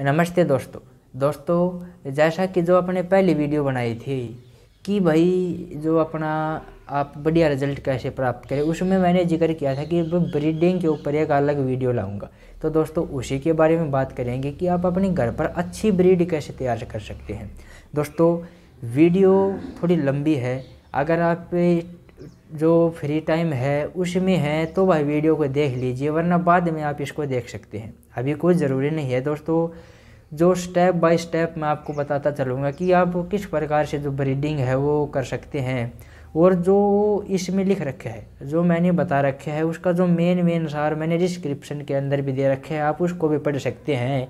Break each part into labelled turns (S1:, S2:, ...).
S1: नमस्ते दोस्तों दोस्तों जैसा कि जो अपने पहली वीडियो बनाई थी कि भाई जो अपना आप बढ़िया रिजल्ट कैसे प्राप्त करें उसमें मैंने जिक्र किया था कि ब्रीडिंग के ऊपर एक अलग वीडियो लाऊंगा तो दोस्तों उसी के बारे में बात करेंगे कि आप अपने घर पर अच्छी ब्रीड कैसे तैयार कर सकते हैं दोस्तों वीडियो थोड़ी लंबी है अगर आप जो फ्री टाइम है उसमें है तो वह वीडियो को देख लीजिए वरना बाद में आप इसको देख सकते हैं अभी कोई ज़रूरी नहीं है दोस्तों जो स्टेप बाय स्टेप मैं आपको बताता चलूँगा कि आप किस प्रकार से जो ब्रीडिंग है वो कर सकते हैं और जो इसमें लिख रखा है जो मैंने बता रखा है उसका जो मेन मेन सार मैंने डिस्क्रिप्शन के अंदर भी दे रखे है आप उसको भी पढ़ सकते हैं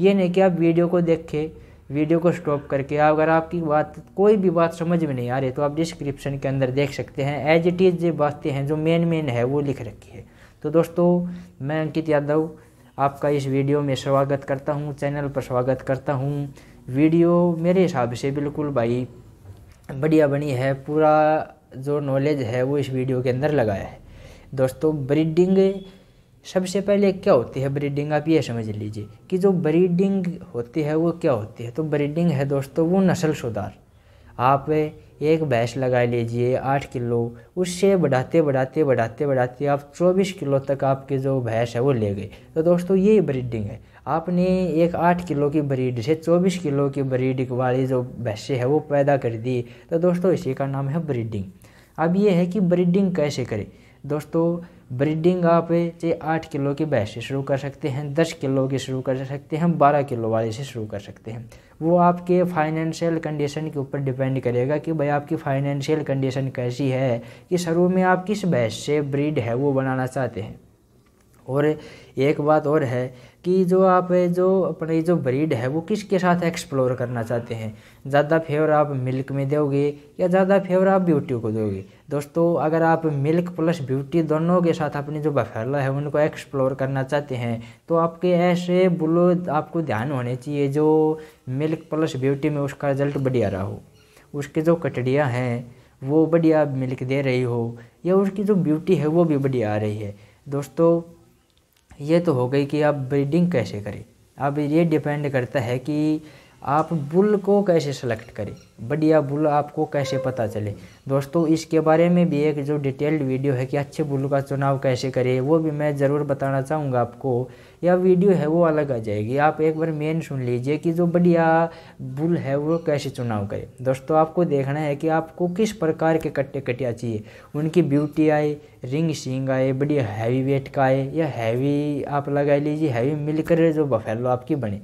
S1: ये नहीं कि आप वीडियो को देखें वीडियो को स्टॉप करके अगर आपकी बात कोई भी बात समझ में नहीं आ रही तो आप डिस्क्रिप्शन के अंदर देख सकते हैं एज इट इज़ ये बातें हैं जो मेन मेन है वो लिख रखी है तो दोस्तों मैं अंकित यादव आपका इस वीडियो में स्वागत करता हूँ चैनल पर स्वागत करता हूँ वीडियो मेरे हिसाब से बिल्कुल भाई बढ़िया बनी है पूरा जो नॉलेज है वो इस वीडियो के अंदर लगाया है दोस्तों ब्रीडिंग सबसे पहले क्या होती है ब्रीडिंग आप ये समझ लीजिए कि जो ब्रीडिंग होती है वो क्या होती है तो ब्रीडिंग है दोस्तों वो नस्ल सुधार आप एक भैंस लगा लीजिए आठ किलो उससे बढ़ाते बढ़ाते बढ़ाते बढ़ाते आप चौबीस किलो तक आपके जो भैंस है वो ले गए तो दोस्तों ये ब्रीडिंग है आपने एक आठ किलो की ब्रीड से चौबीस किलो की ब्रीड वाली जो भैंसें है वो पैदा कर दी तो दोस्तों इसी का नाम है ब्रीडिंग अब ये है कि ब्रीडिंग कैसे करें दोस्तों ब्रीडिंग आप चाहे आठ किलो की भैंस से शुरू कर सकते हैं दस किलो की शुरू कर सकते हैं बारह किलो वाले से शुरू कर सकते हैं वो आपके फाइनेंशियल कंडीशन के ऊपर डिपेंड करेगा कि भाई आपकी फाइनेंशियल कंडीशन कैसी है कि शुरू में आप किस भैंस से ब्रीड है वो बनाना चाहते हैं और एक बात और है कि जो आप जो अपने जो ब्रीड है वो किसके साथ एक्सप्लोर करना चाहते हैं ज़्यादा फेवर आप मिल्क में दोगे या ज़्यादा फेवर आप ब्यूटी को दोगे दोस्तों अगर आप मिल्क प्लस ब्यूटी दोनों के साथ अपनी जो बफेला है उनको एक्सप्लोर करना चाहते हैं तो आपके ऐसे बुलो आपको ध्यान होने चाहिए जो मिल्क प्लस ब्यूटी में उसका रिजल्ट बढ़िया रहा हो उसके जो कटड़ियाँ हैं वो बढ़िया मिल्क दे रही हो या उसकी जो ब्यूटी है वो भी बढ़िया आ रही है दोस्तों ये तो हो गई कि आप ब्रीडिंग कैसे करें अब ये डिपेंड करता है कि आप बुल को कैसे सेलेक्ट करें बढ़िया बुल आपको कैसे पता चले दोस्तों इसके बारे में भी एक जो डिटेल्ड वीडियो है कि अच्छे बुल का चुनाव कैसे करें वो भी मैं ज़रूर बताना चाहूँगा आपको या वीडियो है वो अलग आ जाएगी आप एक बार मेन सुन लीजिए कि जो बढ़िया बुल है वो कैसे चुनाव करें दोस्तों आपको देखना है कि आपको किस प्रकार के कट्टे कटिया चाहिए उनकी ब्यूटी आए रिंग सिंग आए बढ़िया हैवी वेट का आए या हैवी आप लगा लीजिए हैवी मिलकर जो बफेलो आपकी बने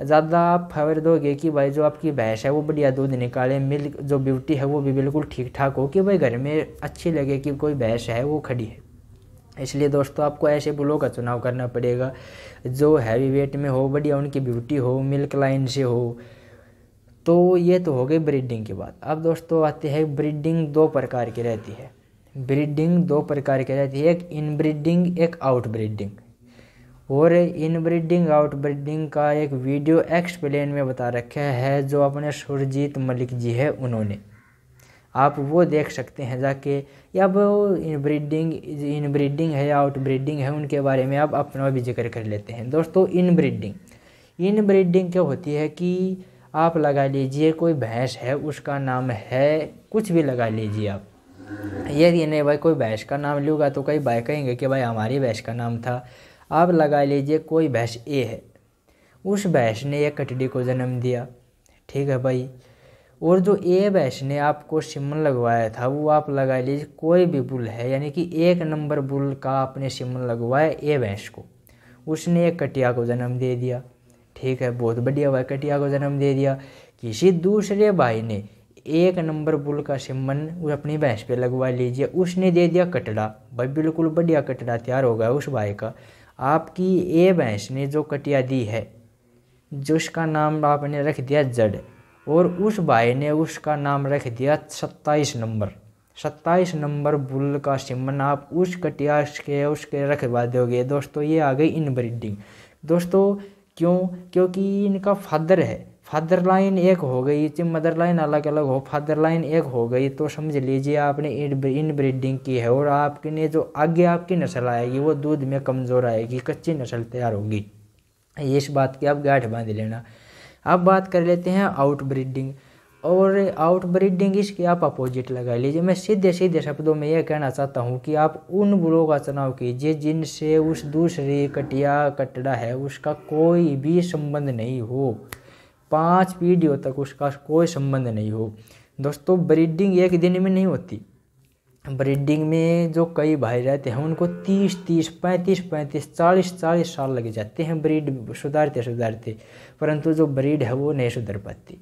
S1: ज़्यादा आप फवर दोगे कि भाई जो आपकी भैंस है वो बढ़िया दूध निकाले मिल्क जो ब्यूटी है वो भी बिल्कुल ठीक ठाक हो कि भाई घर में अच्छी लगे कि कोई भैंस है वो खड़ी है इसलिए दोस्तों आपको ऐसे बुलों का चुनाव करना पड़ेगा जो हैवी वेट में हो बढ़िया उनकी ब्यूटी हो मिल्क लाइन से हो तो ये तो हो गई ब्रीडिंग की बात अब दोस्तों आते हैं ब्रीडिंग दो प्रकार की रहती है ब्रीडिंग दो प्रकार की रहती है एक इनब्रीडिंग एक आउट ब्रीडिंग और इनब्रीडिंग आउटब्रीडिंग का एक वीडियो एक्सप्लेन में बता रखा है जो अपने सुरजीत मलिक जी है उन्होंने आप वो देख सकते हैं जाके या वो इनब्रीडिंग इनब्रीडिंग है आउटब्रीडिंग है उनके बारे में आप अपना भी जिक्र कर लेते हैं दोस्तों इनब्रीडिंग इनब्रीडिंग क्या होती है कि आप लगा लीजिए कोई भैंस है उसका नाम है कुछ भी लगा लीजिए आप यदि नहीं भाई कोई भैंस का नाम लूँगा तो कई भाई कहेंगे कि भाई हमारी भैंस का नाम था आप लगा लीजिए कोई भैंस ए है उस भैंस ने एक कटड़ी को जन्म दिया ठीक है भाई और जो ए भैंस ने आपको सिमन लगवाया था वो आप लगा लीजिए कोई भी बुल है यानी कि एक नंबर बुल का आपने सिमन लगवाया ए भैंस को उसने एक कटिया को जन्म दे दिया ठीक है बहुत बढ़िया हुआ कटिया को जन्म दे दिया किसी दूसरे भाई ने एक नंबर बुल का सिमन अपनी भैंस पे लगवा लीजिए उसने दे दिया कटड़ा भाई बिल्कुल बढ़िया कटड़ा तैयार हो गया उस भाई का आपकी ये भैंस ने जो कटिया दी है जिसका नाम आपने रख दिया जड़ और उस भाई ने उसका नाम रख दिया सत्ताईस नंबर सत्ताईस नंबर बुल का सिमन आप उस कटिया के उसके रखवा दोगे दोस्तों ये आ गई इनब्रीडिंग दोस्तों क्यों क्योंकि इनका फादर है फादर लाइन एक हो गई जब मदर लाइन अलग अलग हो फादर लाइन एक हो गई तो समझ लीजिए आपने इन ब्रीडिंग की है और आपके ने जो आगे आपकी नस्ल आएगी वो दूध में कमज़ोर आएगी कच्ची नस्ल तैयार होगी इस बात की आप गाठ बांध लेना अब बात कर लेते हैं आउट ब्रीडिंग और आउट ब्रीडिंग इसकी आप अपोजिट लगा लीजिए मैं सीधे सीधे शब्दों में यह कहना चाहता हूँ कि आप उन बुलों का चुनाव कीजिए जिनसे उस दूसरी कटिया कटड़ा है उसका कोई भी संबंध नहीं हो पाँच पीढ़ियों तक उसका कोई संबंध नहीं हो दोस्तों ब्रीडिंग एक दिन में नहीं होती ब्रीडिंग में जो कई भाई रहते हैं उनको तीस तीस पैंतीस पैंतीस चालीस चालीस साल लग जाते हैं ब्रीड सुधारते सुधारते परंतु जो ब्रीड है वो नहीं सुधर पाती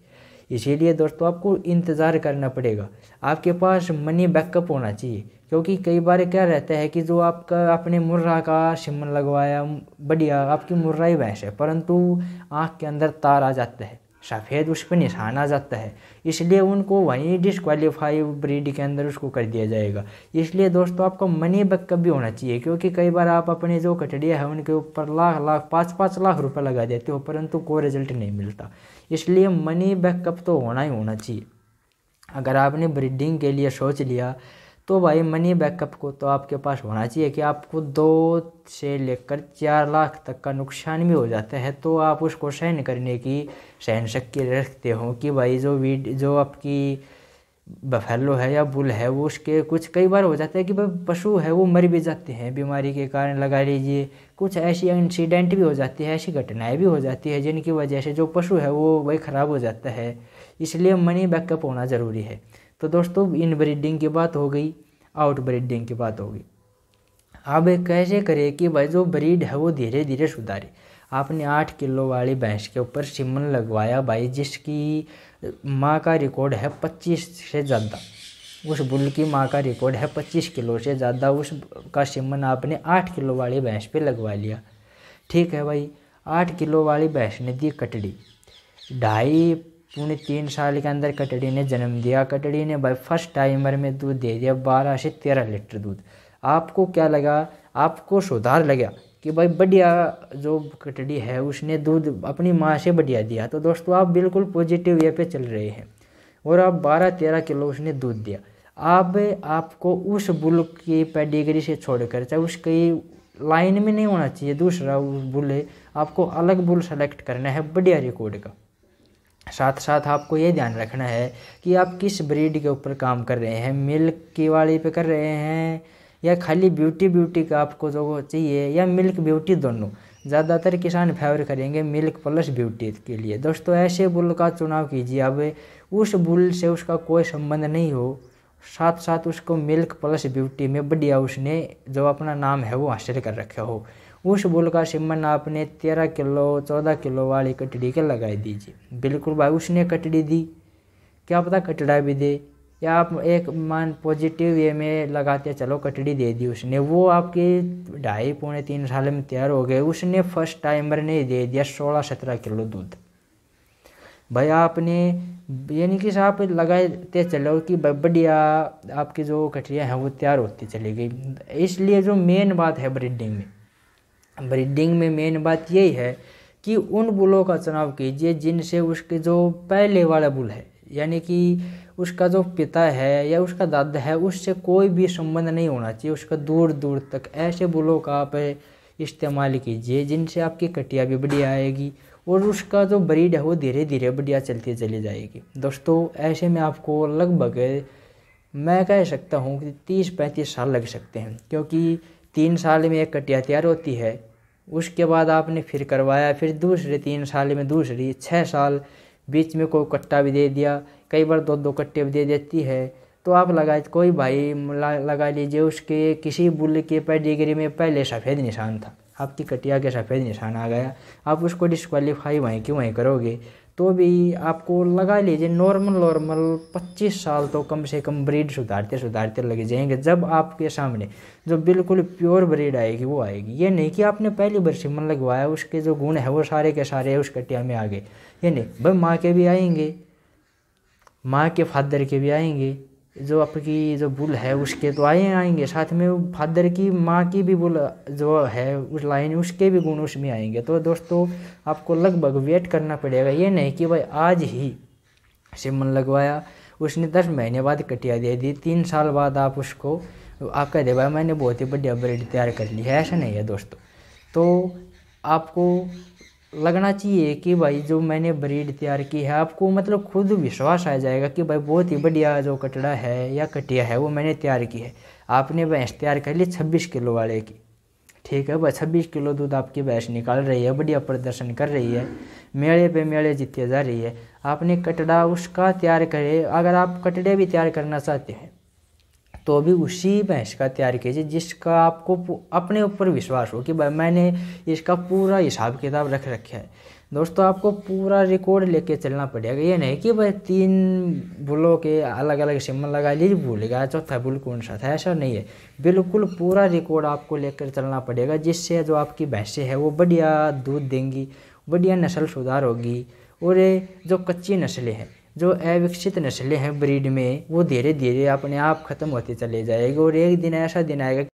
S1: इसीलिए दोस्तों आपको इंतज़ार करना पड़ेगा आपके पास मनी बैकअप होना चाहिए क्योंकि कई बार क्या रहता है कि जो आपका आपने मुर्रा का शिमन लगवाया बढ़िया आपकी मुर्रा ही वैश है परंतु आँख के अंदर तार आ जाता है सफ़ेद उस पर निशान आ जाता है इसलिए उनको वहीं डिसक्वालीफाई ब्रीड के अंदर उसको कर दिया जाएगा इसलिए दोस्तों आपको मनी बैकअप भी होना चाहिए क्योंकि कई बार आप अपने जो कटड़िया है उनके ऊपर लाख लाख पाँच पाँच लाख रुपये लगा देते हो परंतु कोई रिजल्ट नहीं मिलता इसलिए मनी बैकअप तो होना ही होना चाहिए अगर आपने ब्रीडिंग के लिए सोच लिया तो भाई मनी बैकअप को तो आपके पास होना चाहिए कि आपको दो से लेकर चार लाख तक का नुकसान भी हो जाता है तो आप उसको सहन करने की सहन शक्ति रखते हो कि भाई जो वीड जो आपकी बफेलो है या बुल है वो उसके कुछ कई बार हो जाता है कि भाई पशु है वो मर भी जाते हैं बीमारी के कारण लगा लीजिए कुछ ऐसी इंसिडेंट भी हो जाती है ऐसी घटनाएं भी हो जाती है जिनकी वजह से जो पशु है वो वही ख़राब हो जाता है इसलिए मनी बैकअप होना ज़रूरी है तो दोस्तों इन ब्रीडिंग की बात हो गई आउट ब्रीडिंग की बात हो गई अब कैसे करें कि भाई जो ब्रीड है वो धीरे धीरे सुधारे आपने आठ किलो वाली भैंस के ऊपर सिमन लगवाया भाई जिसकी माँ का रिकॉर्ड है पच्चीस से ज़्यादा उस बुल की माँ का रिकॉर्ड है पच्चीस किलो से ज़्यादा उस का सिमन आपने आठ किलो वाली भैंस पे लगवा लिया ठीक है भाई आठ किलो वाली भैंस ने दी कटड़ी ढाई उन्हें तीन साल के अंदर कटड़ी ने जन्म दिया कटड़ी ने भाई फर्स्ट टाइमर में दूध दे दिया बारह से तेरह लीटर दूध आपको क्या लगा आपको सुधार लगा कि भाई बढ़िया जो कटड़ी है उसने दूध अपनी माँ से बढ़िया दिया तो दोस्तों आप बिल्कुल पॉजिटिव वे पे चल रहे हैं और आप बारह तेरह किलो उसने दूध दिया अब आपको उस बुल की पेडिग्री से छोड़कर चाहे उसकी लाइन में नहीं होना चाहिए दूसरा बुल आपको अलग बुल सेलेक्ट करना है बढ़िया रिकॉर्ड का साथ साथ आपको ये ध्यान रखना है कि आप किस ब्रीड के ऊपर काम कर रहे हैं मिल्क की वाली पे कर रहे हैं या खाली ब्यूटी ब्यूटी का आपको जो चाहिए या मिल्क ब्यूटी दोनों ज़्यादातर किसान फेवर करेंगे मिल्क प्लस ब्यूटी के लिए दोस्तों ऐसे बुल का चुनाव कीजिए अब उस बुल से उसका कोई संबंध नहीं हो साथ साथ उसको मिल्क प्लस ब्यूटी में बढ़िया उसने जो अपना नाम है वो हासिल कर रखे हो उस बुल का सिमन आपने तेरह किलो चौदह किलो वाली कटड़ी के लगा दीजिए बिल्कुल भाई उसने कटड़ी दी क्या पता कटड़ा भी दे या आप एक मान पॉजिटिव वे में लगाते चलो कटड़ी दे दी उसने वो आपके ढाई पौने तीन साल में तैयार हो गए उसने फर्स्ट टाइमर ने दे दिया सोलह सत्रह किलो दूध भाई आपने यानी कि आप लगाते चलो कि बढ़िया आपकी जो कटरियाँ हैं वो तैयार होती चली गई इसलिए जो मेन बात है ब्रीडिंग में ब्रीडिंग में मेन बात यही है कि उन बुलों का चुनाव कीजिए जिनसे उसके जो पहले वाला बुल है यानी कि उसका जो पिता है या उसका दादा है उससे कोई भी संबंध नहीं होना चाहिए उसका दूर दूर तक ऐसे बुलों का आप इस्तेमाल कीजिए जिनसे आपकी कटिया भी बढ़िया आएगी और उसका जो ब्रीड है वो धीरे धीरे बढ़िया चलती चली जाएगी दोस्तों ऐसे में आपको लगभग मैं कह सकता हूँ कि तीस पैंतीस साल लग सकते हैं क्योंकि तीन साल में एक कटिया तैयार होती है उसके बाद आपने फिर करवाया फिर दूसरे तीन साल में दूसरी छः साल बीच में कोई कट्टा भी दे दिया कई बार दो दो कट्टे भी दे देती है तो आप लगा कोई भाई लगा लीजिए उसके किसी बुल के पेडिग्री में पहले सफ़ेद निशान था आपकी कटिया के सफ़ेद निशान आ गया आप उसको डिस्क्वालीफाई वहीं की वहीं करोगे तो भी आपको लगा लीजिए नॉर्मल नॉर्मल 25 साल तो कम से कम ब्रीड सुधारते सुधारते लग जाएंगे जब आपके सामने जो बिल्कुल प्योर ब्रीड आएगी वो आएगी ये नहीं कि आपने पहली बार सिमन लगवाया उसके जो गुण है वो सारे के सारे उस कटिया में आ गए ये नहीं भाई माँ के भी आएंगे माँ के फादर के भी आएंगे जो आपकी जो बुल है उसके तो आए आएंगे साथ में फादर की माँ की भी बुल जो है उस लाइन उसके भी गुण उसमें आएंगे तो दोस्तों आपको लगभग वेट करना पड़ेगा ये नहीं कि भाई आज ही से मन लगवाया उसने दस महीने बाद कटिया दे दी तीन साल बाद आप उसको आप कह दे भाई मैंने बहुत ही बढ़िया ब्रेड तैयार कर ली है ऐसा नहीं है दोस्तों तो आपको लगना चाहिए कि भाई जो मैंने ब्रीड तैयार की है आपको मतलब खुद विश्वास आ जाएगा कि भाई बहुत ही बढ़िया जो कटड़ा है या कटिया है वो मैंने तैयार की है आपने भैंस तैयार कर ली छब्बीस किलो वाले की ठीक है भाई छब्बीस किलो दूध आपकी भैंस निकाल रही है बढ़िया प्रदर्शन कर रही है मेड़े पे मेड़े जीते जा रही है आपने कटड़ा उसका तैयार करे अगर आप कटड़े भी तैयार करना चाहते हैं तो अभी उसी भैंस का तैयार कीजिए जिसका आपको अपने ऊपर विश्वास हो कि भाई मैंने इसका पूरा हिसाब किताब रख रखा है दोस्तों आपको पूरा रिकॉर्ड लेके चलना पड़ेगा ये नहीं कि भाई तीन बुलों के अलग अलग सिम्मन लगा लीजिए भूल गया चौथा बुल कौन सा था ऐसा नहीं है बिल्कुल पूरा रिकॉर्ड आपको लेकर चलना पड़ेगा जिससे जो आपकी भैंसें हैं वो बढ़िया दूध देंगी बढ़िया नस्ल सुधार होगी और जो कच्ची नस्लें हैं जो अविकसित नस्लें हैं ब्रीड में वो धीरे धीरे अपने आप ख़त्म होते चले जाएगी और एक दिन ऐसा दिन आएगा